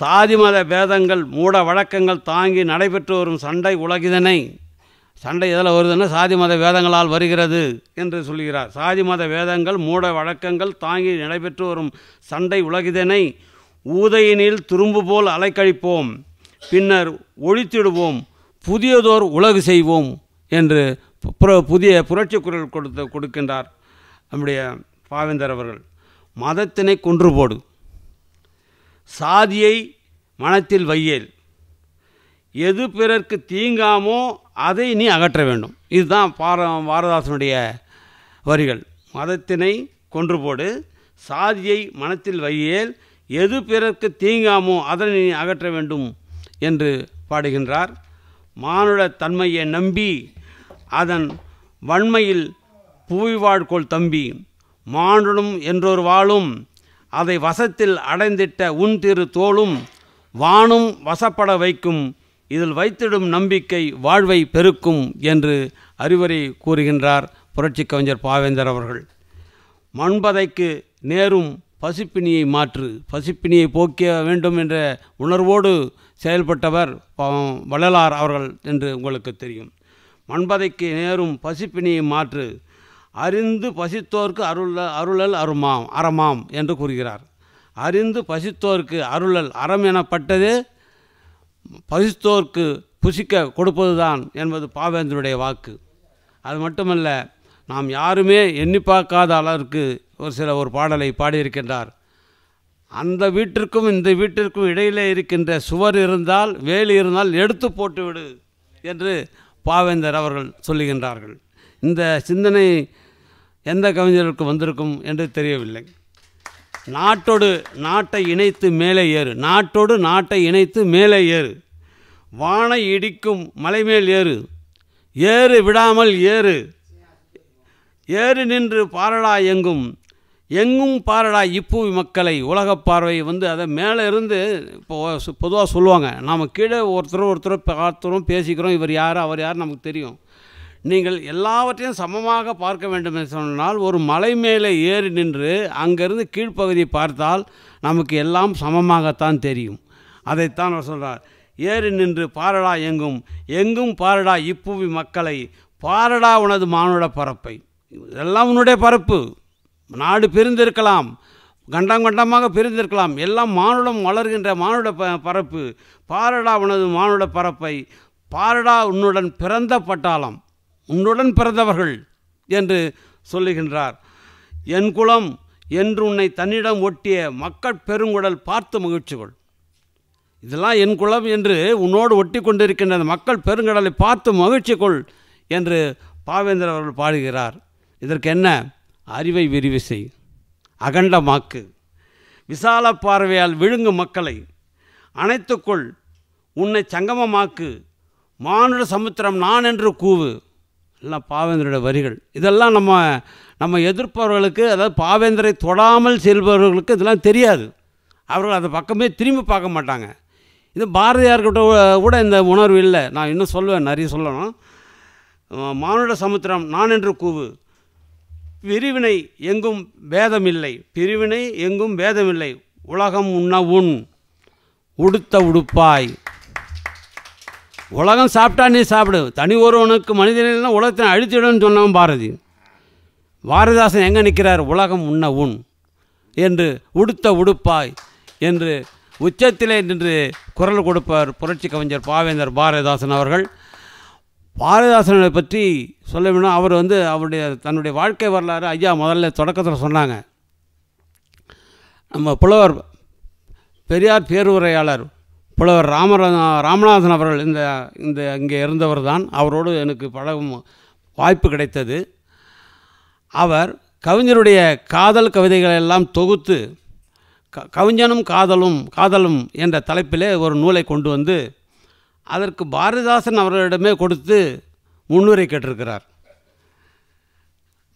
சாதி மத பேதங்கள் மூட வழக்கங்கள் தாங்கி நடைபெற்று வரும் சண்டை உலகிதனை சண்டை எதில் வருதுன்னா சாதி மத வேதங்களால் வருகிறது என்று சொல்கிறார் சாதி மத வேதங்கள் மூட வழக்கங்கள் தாங்கி நடைபெற்று வரும் சண்டை உலகிதனை ஊதையினில் துரும்பு போல் அலைக்கழிப்போம் பின்னர் ஒழித்திடுவோம் புதியதோர் உலகு செய்வோம் என்று புதிய புரட்சி குரல் கொடுத்து கொடுக்கின்றார் நம்முடைய பாவேந்தர் அவர்கள் மதத்தினை கொன்று போடு சாதியை மனத்தில் வையேல் எது பிறர்க்கு தீங்காமோ அதை நீ அகற்ற வேண்டும் இதுதான் பார பாரதாசனுடைய வரிகள் மதத்தினை கொன்று போடு சாதியை மனத்தில் வையேல் எது பிறர்க்கு தீங்காமோ அதனை நீ அகற்ற வேண்டும் என்று பாடுகின்றார் மானுட தன்மையை நம்பி அதன் வன்மையில் புவி வாழ்கோள் தம்பி மானுடும் என்றொரு வாழும் அதை வசத்தில் அடைந்திட்ட உன் திரு தோளும் வானும் வசப்பட வைக்கும் இதில் வைத்திடும் நம்பிக்கை வாழ்வை பெருக்கும் என்று அறிவுரை கூறுகின்றார் புரட்சி கவிஞர் பாவேந்தர் அவர்கள் மண்பதைக்கு நேரும் பசிப்பினியை மாற்று பசிப்பினியை போக்க வேண்டும் என்ற உணர்வோடு செயல்பட்டவர் வள்ளலார் அவர்கள் என்று உங்களுக்கு தெரியும் மண்பதைக்கு நேரும் பசிப்பினியை மாற்று அறிந்து பசித்தோர்க்கு அருள அருளல் அருமாம் அறமாம் என்று கூறுகிறார் அறிந்து பசித்தோர்க்கு அருளல் அறம் எனப்பட்டது பசித்தோர்க்கு புசிக்க கொடுப்பதுதான் என்பது பாவேந்தருடைய வாக்கு அது மட்டுமல்ல நாம் யாருமே எண்ணி பார்க்காத அளவிற்கு ஒரு சில ஒரு பாடலை பாடியிருக்கின்றார் அந்த வீட்டிற்கும் இந்த வீட்டிற்கும் இடையிலே இருக்கின்ற சுவர் இருந்தால் வேலி இருந்தால் எடுத்து போட்டுவிடு என்று பாவேந்தர் அவர்கள் சொல்லுகின்றார்கள் இந்த சிந்தனை எந்த கவிஞருக்கு வந்திருக்கும் என்று தெரியவில்லை நாட்டோடு நாட்டை இணைத்து மேலே ஏறு நாட்டோடு நாட்டை இணைத்து மேலே ஏறு வானை இடிக்கும் மலைமேல் ஏறு ஏறு விடாமல் ஏறு ஏறு நின்று பாரடா எங்கும் எங்கும் பாரடா இப்புவி மக்களை உலக பார்வை வந்து அதை மேலே இருந்து இப்போ பொதுவாக சொல்லுவாங்க நாம் கீழே ஒருத்தரும் ஒருத்தரும் பார்த்துறோம் பேசிக்கிறோம் இவர் யார் அவர் யார் நமக்கு தெரியும் நீங்கள் எல்லாவற்றையும் சமமாக பார்க்க வேண்டும் என்று சொன்னால் ஒரு மலை மேலே ஏறி நின்று அங்கேருந்து கீழ்ப்பகுதியை பார்த்தால் நமக்கு எல்லாம் சமமாகத்தான் தெரியும் அதைத்தான் அவர் சொல்கிறார் ஏறி நின்று பாரடா எங்கும் எங்கும் பாரடா இப்புவி மக்களை பாரடா உனது மானுட பரப்பை இதெல்லாம் உன்னுடைய பரப்பு நாடு பிரிந்திருக்கலாம் கண்டம் கண்டமாக பிரிந்திருக்கலாம் எல்லாம் மானுடம் வளர்கின்ற மானுட ப பரப்பு பாரடா உனது மானுட பரப்பை பாரடா உன்னுடன் பிறந்த பட்டாளம் உன்னுடன் பிறந்தவர்கள் என்று சொல்லுகின்றார் என் குலம் என்று உன்னை தன்னிடம் ஒட்டிய மக்கள் பெருங்குடல் பார்த்து மகிழ்ச்சி கொள் இதெல்லாம் என் குலம் என்று உன்னோடு ஒட்டி கொண்டிருக்கின்ற மக்கள் பெருங்கடலை பார்த்து மகிழ்ச்சி கொள் என்று பாவேந்தர் அவர்கள் பாடுகிறார் இதற்கு என்ன அறிவை விரிவு செய் அகண்டமாக்கு விசால பார்வையால் விழுங்கு மக்களை அனைத்துக்குள் உன்னை சங்கமமாக்கு மானுட சமுத்திரம் நான் என்று கூவு எல்லாம் பாவேந்தரோட வரிகள் இதெல்லாம் நம்ம நம்ம எதிர்ப்பவர்களுக்கு அதாவது பாவேந்தரை தொடாமல் செல்பவர்களுக்கு இதெல்லாம் தெரியாது அவர்கள் அந்த பக்கமே திரும்பி பார்க்க மாட்டாங்க இது பாரதியார்கிட்ட கூட இந்த உணர்வு இல்லை நான் இன்னும் சொல்லுவேன் நிறைய சொல்லணும் மானுட சமுத்திரம் நான் என்று கூவு பிரிவினை எங்கும் பேதமில்லை பிரிவினை எங்கும் பேதமில்லை உலகம் உண்ண உண் உடுத்த உடுப்பாய் உலகம் சாப்பிட்டா நீ சாப்பிடு தனி ஒருவனுக்கு மனிதனா உலகத்தை அழித்திடும் சொன்னவன் பாரதி பாரதிதாசன் எங்கே நிற்கிறார் உலகம் உண்ண உண் என்று உடுத்த உடுப்பாய் என்று உச்சத்திலே நின்று குரல் கொடுப்பார் புரட்சி கவிஞர் பாவேந்தர் பாரதிதாசன் அவர்கள் பாரதிதாசனை பற்றி சொல்ல வேணும் அவர் வந்து அவருடைய தன்னுடைய வாழ்க்கை வரலாறு ஐயா முதல்ல தொடக்கத்தில் சொன்னாங்க நம்ம புலவர் பெரியார் பேருரையாளர் புலவர் ராமரா ராமநாதன் அவர்கள் இந்த இந்த இங்கே இருந்தவர் தான் அவரோடு எனக்கு பழகும் வாய்ப்பு கிடைத்தது அவர் கவிஞருடைய காதல் கவிதைகளை எல்லாம் தொகுத்து க கவிஞனும் காதலும் காதலும் என்ற தலைப்பிலே ஒரு நூலை கொண்டு வந்து அதற்கு பாரதிதாசன் அவர்களிடமே கொடுத்து முன்னுரை கேட்டிருக்கிறார்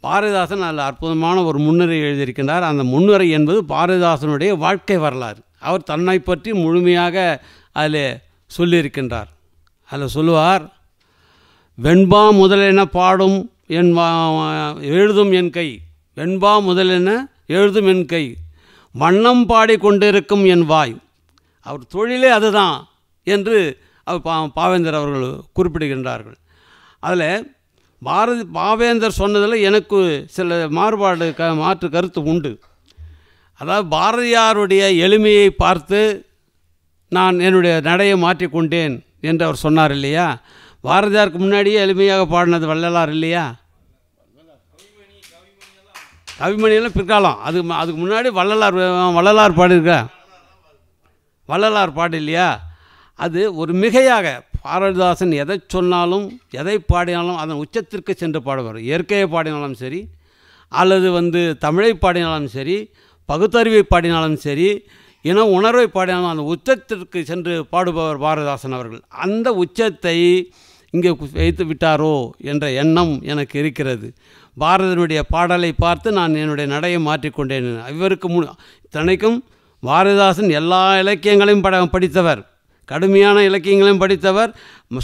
பாரதிதாசன் அதில் அற்புதமான ஒரு முன்னுரை எழுதியிருக்கின்றார் அந்த முன்னுரை என்பது பாரதிதாசனுடைய வாழ்க்கை வரலாறு அவர் தன்னை பற்றி முழுமையாக அதில் சொல்லியிருக்கின்றார் அதில் சொல்லுவார் வெண்பா முதலென பாடும் என் எழுதும் என் கை வெண்பா முதலென எழுதும் என் கை வண்ணம் பாடிக்கொண்டிருக்கும் கொண்டிருக்கும் என் வாய் அவர் தொழிலே அதுதான் என்று பா பாவேந்தர் அவர்கள் குறிப்பிடுகின்றார்கள் அதில் பாரதி பாவேந்தர் சொன்னதில் எனக்கு சில மாறுபாடு க மாற்று கருத்து உண்டு அதாவது பாரதியாருடைய எளிமையை பார்த்து நான் என்னுடைய நடையை மாற்றிக்கொண்டேன் என்று அவர் சொன்னார் இல்லையா பாரதியாருக்கு முன்னாடியே எளிமையாக பாடினது வள்ளலார் இல்லையா கவிமணியெல்லாம் பிற்காலம் அதுக்கு அதுக்கு முன்னாடி வள்ளலார் வள்ளலார் பாடியிருக்க வள்ளலார் பாடு இல்லையா அது ஒரு மிகையாக பாரதிதாசன் எதை சொன்னாலும் எதை பாடினாலும் அதன் உச்சத்திற்கு சென்று பாடுவார் இயற்கையை பாடினாலும் சரி அல்லது வந்து தமிழை பாடினாலும் சரி பகுத்தறிவை பாடினாலும் சரி இன உணர்வை பாடினாலும் அந்த உச்சத்திற்கு சென்று பாடுபவர் பாரதிதாசன் அவர்கள் அந்த உச்சத்தை இங்கே வைத்து விட்டாரோ என்ற எண்ணம் எனக்கு இருக்கிறது பாரதனுடைய பாடலை பார்த்து நான் என்னுடைய நடையை மாற்றிக்கொண்டேன் இவருக்கு முன் இத்தனைக்கும் பாரதிதாசன் எல்லா இலக்கியங்களையும் பட படித்தவர் கடுமையான இலக்கியங்களையும் படித்தவர்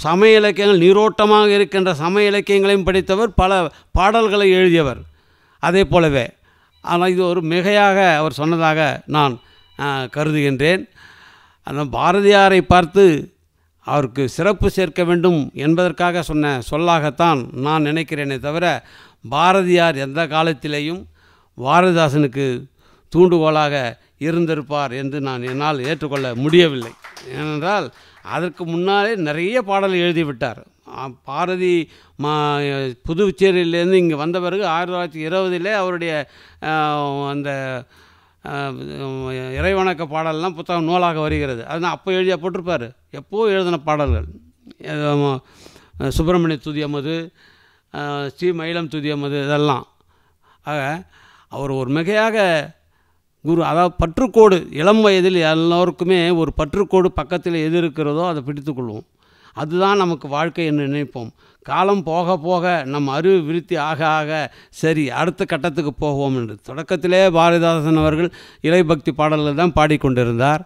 சமய இலக்கியங்கள் நீரோட்டமாக இருக்கின்ற சமய இலக்கியங்களையும் படித்தவர் பல பாடல்களை எழுதியவர் அதே போலவே ஆனால் இது ஒரு மிகையாக அவர் சொன்னதாக நான் கருதுகின்றேன் அந்த பாரதியாரை பார்த்து அவருக்கு சிறப்பு சேர்க்க வேண்டும் என்பதற்காக சொன்ன சொல்லாகத்தான் நான் நினைக்கிறேனே தவிர பாரதியார் எந்த காலத்திலேயும் பாரதிதாசனுக்கு தூண்டுகோலாக இருந்திருப்பார் என்று நான் என்னால் ஏற்றுக்கொள்ள முடியவில்லை ஏனென்றால் அதற்கு முன்னாலே நிறைய பாடல் எழுதிவிட்டார் பாரதி மா புதுச்சேரியிலேருந்து இங்கே வந்த பிறகு ஆயிரத்தி தொள்ளாயிரத்தி இருபதிலே அவருடைய அந்த இறைவணக்க பாடலெலாம் புத்தகம் நூலாக வருகிறது அது நான் அப்போ எழுதிய போட்டிருப்பார் எப்போது எழுதின பாடல்கள் சுப்பிரமணிய துதியமது ஸ்ரீ மயிலம் துதியமது இதெல்லாம் ஆக அவர் ஒரு மிகையாக குரு அதாவது பற்றுக்கோடு இளம் வயதில் எல்லோருக்குமே ஒரு பற்றுக்கோடு பக்கத்தில் எது இருக்கிறதோ அதை பிடித்துக்கொள்வோம் அதுதான் நமக்கு வாழ்க்கை என்று நினைப்போம் காலம் போக போக நம் அறிவு விருத்தி ஆக ஆக சரி அடுத்த கட்டத்துக்கு போவோம் என்று தொடக்கத்திலே பாரதிதாசன் அவர்கள் இலை பக்தி பாடலில் தான் பாடிக்கொண்டிருந்தார்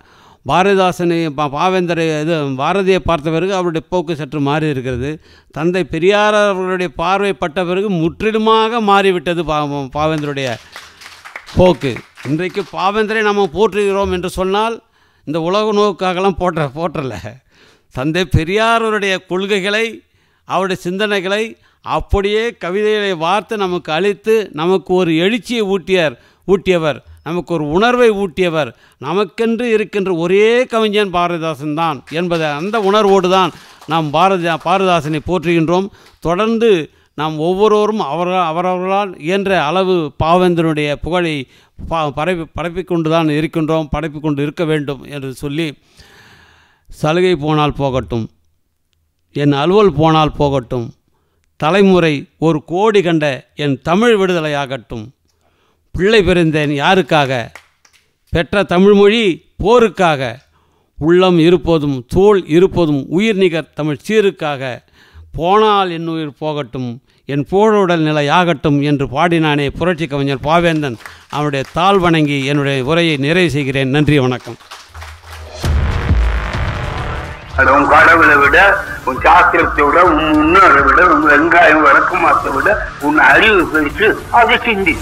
பாரதிதாசனை பாவேந்தரை இது பாரதியை பார்த்த பிறகு அவருடைய போக்கு சற்று மாறி இருக்கிறது தந்தை பெரியார் அவர்களுடைய பார்வை பட்ட பிறகு முற்றிலுமாக மாறிவிட்டது பா பாவேந்தருடைய போக்கு இன்றைக்கு பாவேந்தரை நாம் போற்றுகிறோம் என்று சொன்னால் இந்த உலக நோக்காகலாம் போட்ட போற்றல தந்தை பெரியாரருடைய கொள்கைகளை அவருடைய சிந்தனைகளை அப்படியே கவிதைகளை வார்த்து நமக்கு அளித்து நமக்கு ஒரு எழுச்சியை ஊட்டியார் ஊட்டியவர் நமக்கு ஒரு உணர்வை ஊட்டியவர் நமக்கென்று இருக்கின்ற ஒரே கவிஞன் பாரதிதாசன் தான் என்பதை அந்த உணர்வோடு தான் நாம் பாரதி பாரதிதாசனை போற்றுகின்றோம் தொடர்ந்து நாம் ஒவ்வொருவரும் அவர் அவரவர்களால் இயன்ற அளவு பாவேந்தனுடைய புகழை பா பரப்பி பரப்பிக்கொண்டு தான் இருக்கின்றோம் படைப்பிக்கொண்டு இருக்க வேண்டும் என்று சொல்லி சலுகை போனால் போகட்டும் என் அலுவல் போனால் போகட்டும் தலைமுறை ஒரு கோடி கண்ட என் தமிழ் விடுதலையாகட்டும் பிள்ளை பிறந்தேன் யாருக்காக பெற்ற தமிழ்மொழி போருக்காக உள்ளம் இருப்பதும் தோல் இருப்பதும் உயிர் நிகர் தமிழ் சீருக்காக போனால் என்னுயிர் போகட்டும் என் போழுடல் ஆகட்டும் என்று பாடினானே புரட்சி கவிஞர் பாவேந்தன் அவனுடைய தாழ் வணங்கி என்னுடைய உரையை நிறைவு செய்கிறேன் நன்றி வணக்கம் உன் கடவுளை விட உன் சாஸ்திரத்தை விட உன் முன்னோரை விட உன் வெங்காயம் வழக்கமாத்தை விட உன் அறிவு பெற்று அதை சிந்தி